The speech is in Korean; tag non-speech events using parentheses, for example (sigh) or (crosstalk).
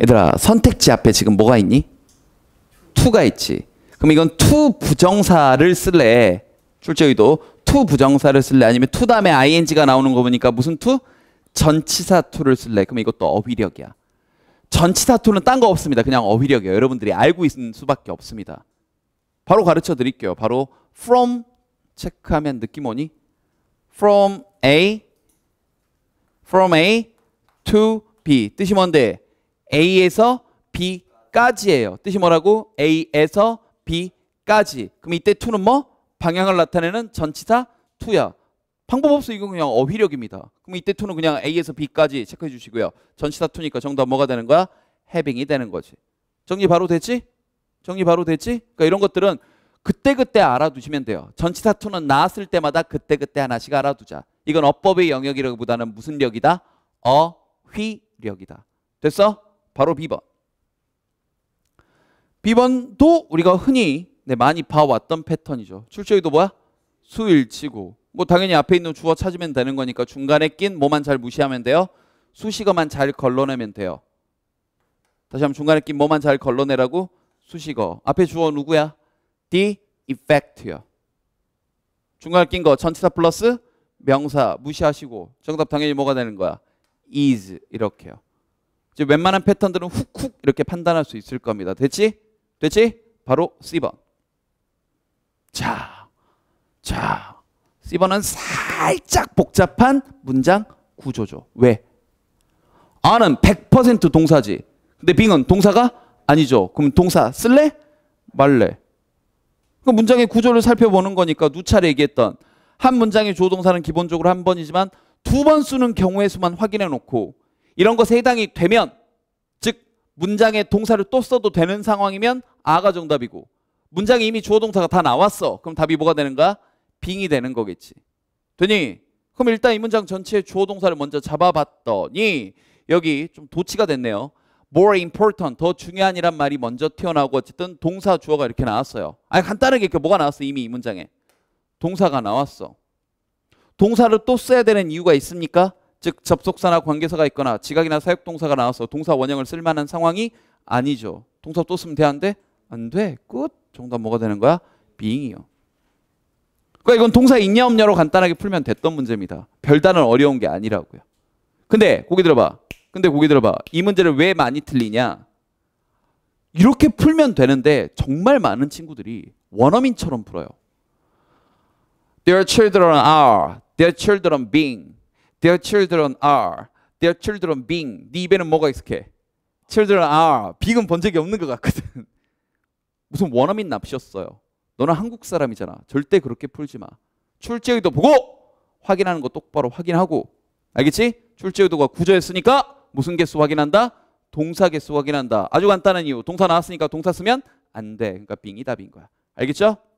얘들아 선택지 앞에 지금 뭐가 있니? 투가 있지. 그럼 이건 투 부정사를 쓸래. 출제의도 투 부정사를 쓸래 아니면 투 다음에 ing가 나오는 거 보니까 무슨 투? 전치사 투를 쓸래. 그럼 이것도 어휘력이야. 전치사 투는 딴 거 없습니다. 그냥 어휘력이에요. 여러분들이 알고 있는 수밖에 없습니다. 바로 가르쳐 드릴게요. 바로 from 체크하면 느낌 오니? from A from A to B 뜻이 뭔데? A에서 B까지예요. 뜻이 뭐라고? A에서 B까지. 그럼 이때 to는 뭐? 방향을 나타내는 전치사 to야. 방법 없어 이건 그냥 어휘력입니다. 그럼 이때 to는 그냥 A에서 B까지 체크해 주시고요. 전치사 to니까 정답 뭐가 되는 거야? having이 되는 거지. 정리 바로 됐지? 정리 바로 됐지? 그러니까 이런 것들은 그때그때 알아두시면 돼요. 전치사 to는 나왔을 때마다 그때그때 하나씩 알아두자. 이건 어법의 영역이라기보다는 무슨 력이다? 어휘력이다. 됐어? 바로 비번비번도 우리가 흔히 네, 많이 봐왔던 패턴이죠. 출제의도 뭐야? 수일치고. 뭐 당연히 앞에 있는 주어 찾으면 되는 거니까 중간에 낀 뭐만 잘 무시하면 돼요. 수식어만 잘 걸러내면 돼요. 다시 한 번 중간에 낀 뭐만 잘 걸러내라고 수식어. 앞에 주어 누구야? The effect요. 중간에 낀 거 전치사 플러스 명사 무시하시고 정답 당연히 뭐가 되는 거야? is 이렇게요. 이제 웬만한 패턴들은 훅훅 이렇게 판단할 수 있을 겁니다. 됐지? 됐지? 바로 C번. 자, 자, C번은 살짝 복잡한 문장 구조죠. 왜? R은 100% 동사지. 근데 B는 동사가 아니죠. 그럼 동사 쓸래? 말래? 그 문장의 구조를 살펴보는 거니까 누차례 얘기했던 한 문장의 조동사는 기본적으로 한 번이지만 두 번 쓰는 경우의 수만 확인해 놓고 이런 것에 해당이 되면 즉 문장에 동사를 또 써도 되는 상황이면 아가 정답이고 문장에 이미 주어 동사가 다 나왔어. 그럼 답이 뭐가 되는가? 빙이 되는 거겠지. 되니 그럼 일단 이 문장 전체의 주어 동사를 먼저 잡아봤더니 여기 좀 도치가 됐네요. more important 더 중요한이란 말이 먼저 튀어나오고 어쨌든 동사 주어가 이렇게 나왔어요. 아 간단하게 이렇게 그 뭐가 나왔어 이미 이 문장에 동사가 나왔어. 동사를 또 써야 되는 이유가 있습니까? 즉 접속사나 관계사가 있거나 지각이나 사역동사가 나와서 동사 원형을 쓸 만한 상황이 아니죠. 동사 또 쓰면 되는데 안 돼. 끝. 정답 뭐가 되는 거야? b e 이요 그러니까 이건 동사 있냐 없냐로 간단하게 풀면 됐던 문제입니다. 별다른 어려운 게 아니라고요. 근데 고개 들어봐. 근데 고개 들어봐. 이 문제를 왜 많이 틀리냐? 이렇게 풀면 되는데 정말 많은 친구들이 원어민처럼 풀어요. Their children are, their children being. Their children are. Their children being. 네 입에는 뭐가 익숙해? Children are. b 은본 적이 없는 것 같거든. (laughs) 무슨 원어민 납셨어요. 너는 한국 사람이잖아. 절대 그렇게 풀지 마. 출제의도 보고 확인하는 거 똑바로 확인하고. 알겠지? 출제의도가 구조였으니까 무슨 개수 확인한다? 동사 개수 확인한다. 아주 간단한 이유. 동사 나왔으니까 동사 쓰면 안 돼. 그러니까 빙이 답인 거야. 알겠죠?